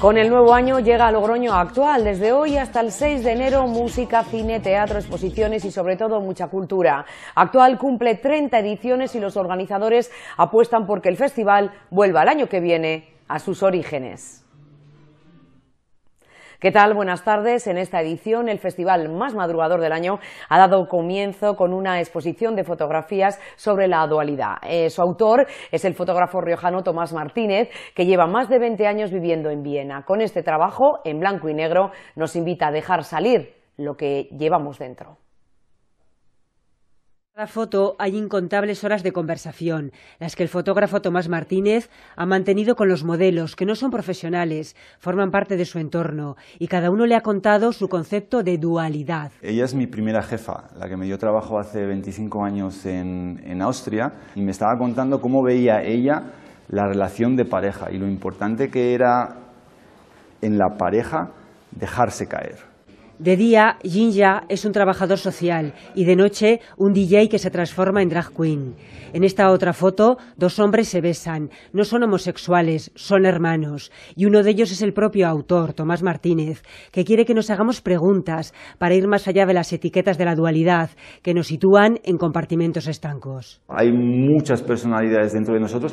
Con el nuevo año llega a Logroño Actual. Desde hoy hasta el 6 de enero, música, cine, teatro, exposiciones y sobre todo mucha cultura. Actual cumple 30 ediciones y los organizadores apuestan por que el festival vuelva el año que viene a sus orígenes. ¿Qué tal? Buenas tardes. En esta edición, el festival más madrugador del año ha dado comienzo con una exposición de fotografías sobre la dualidad. Eh, su autor es el fotógrafo riojano Tomás Martínez, que lleva más de 20 años viviendo en Viena. Con este trabajo, en blanco y negro, nos invita a dejar salir lo que llevamos dentro cada foto hay incontables horas de conversación, las que el fotógrafo Tomás Martínez ha mantenido con los modelos, que no son profesionales, forman parte de su entorno, y cada uno le ha contado su concepto de dualidad. Ella es mi primera jefa, la que me dio trabajo hace 25 años en Austria, y me estaba contando cómo veía ella la relación de pareja y lo importante que era en la pareja dejarse caer. De día, Jinja es un trabajador social y de noche un DJ que se transforma en drag queen. En esta otra foto, dos hombres se besan. No son homosexuales, son hermanos. Y uno de ellos es el propio autor, Tomás Martínez, que quiere que nos hagamos preguntas para ir más allá de las etiquetas de la dualidad que nos sitúan en compartimentos estancos. Hay muchas personalidades dentro de nosotros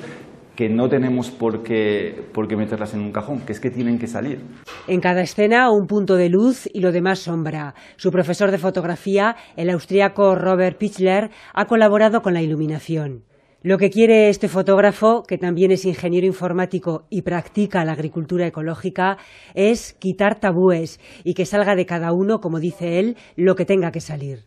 que no tenemos por qué, meterlas en un cajón, que es que tienen que salir. En cada escena un punto de luz y lo demás sombra. Su profesor de fotografía, el austriaco Robert Pichler, ha colaborado con la iluminación. Lo que quiere este fotógrafo, que también es ingeniero informático y practica la agricultura ecológica, es quitar tabúes y que salga de cada uno, como dice él, lo que tenga que salir.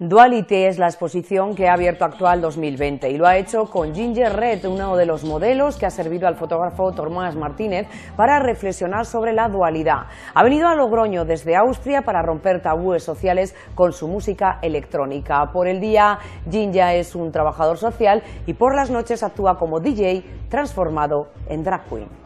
Duality es la exposición que ha abierto Actual 2020 y lo ha hecho con Ginger Red, uno de los modelos que ha servido al fotógrafo Tomás Martínez para reflexionar sobre la dualidad. Ha venido a Logroño desde Austria para romper tabúes sociales con su música electrónica. Por el día, Ginger es un trabajador social y por las noches actúa como DJ transformado en drag queen.